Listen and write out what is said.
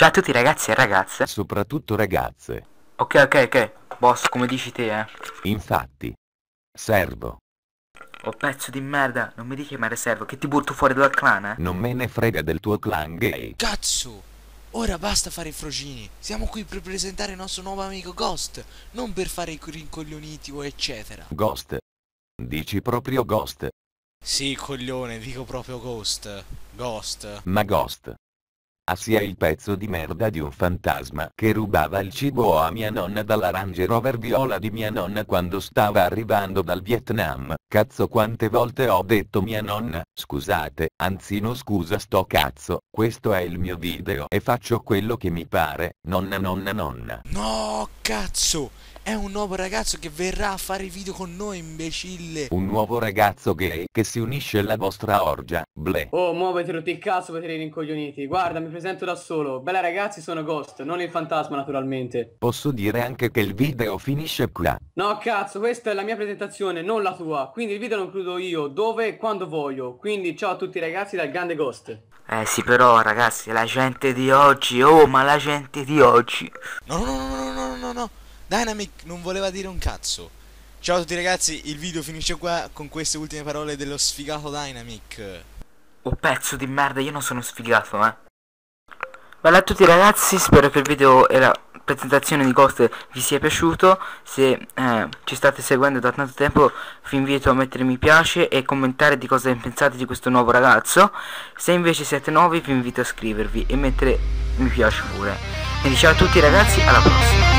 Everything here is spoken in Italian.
Ciao a tutti ragazzi e ragazze. Soprattutto ragazze. Ok, ok, ok. Boss, come dici te, eh. Infatti. Servo. Oh pezzo di merda, non mi dici che servo, che ti butto fuori dal clan, eh? Non me ne frega del tuo clan gay. Cazzo! Ora basta fare i frogini, siamo qui per presentare il nostro nuovo amico Ghost, non per fare i rincoglioniti o eccetera. Ghost? Dici proprio Ghost? Sì, coglione, dico proprio Ghost. Ghost. Ma Ghost, sia il pezzo di merda di un fantasma che rubava il cibo a mia nonna dalla Range Rover viola di mia nonna quando stava arrivando dal Vietnam. Cazzo quante volte ho detto mia nonna, scusate, anzi no scusa sto cazzo, questo è il mio video e faccio quello che mi pare, nonna nonna nonna. No cazzo! È un nuovo ragazzo che verrà a fare video con noi, imbecille. Un nuovo ragazzo gay che si unisce alla vostra orgia, bleh. Oh, muovete rotti il cazzo per tenere Guarda, mi mi sento da solo. Bella ragazzi, sono Ghost, non il fantasma naturalmente. Posso dire anche che il video finisce qua. No cazzo, questa è la mia presentazione, non la tua. Quindi il video lo includo io, dove e quando voglio. Quindi ciao a tutti ragazzi dal grande Ghost. Eh sì però ragazzi, la gente di oggi, oh ma la gente di oggi. No no no no no no no, Dynamic non voleva dire un cazzo. Ciao a tutti ragazzi, il video finisce qua con queste ultime parole dello sfigato Dynamic. Oh pezzo di merda, io non sono sfigato, eh. Bella a tutti ragazzi, spero che il video e la presentazione di Ghost vi sia piaciuto Se eh, ci state seguendo da tanto tempo vi invito a mettere mi piace e commentare di cosa pensate di questo nuovo ragazzo Se invece siete nuovi vi invito a iscrivervi e mettere mi piace pure Quindi ciao a tutti ragazzi, alla prossima